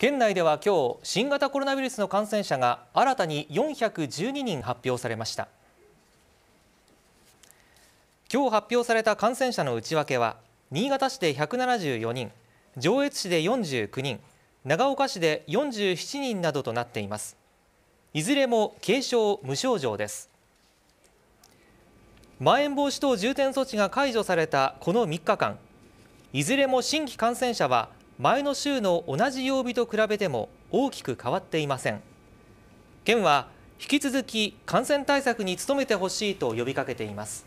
県内では今日新型コロナウイルスの感染者が新たに412人発表されました今日発表された感染者の内訳は新潟市で174人上越市で49人長岡市で47人などとなっていますいずれも軽症無症状ですまん延防止等重点措置が解除されたこの3日間いずれも新規感染者は前の週の同じ曜日と比べても大きく変わっていません県は引き続き感染対策に努めてほしいと呼びかけています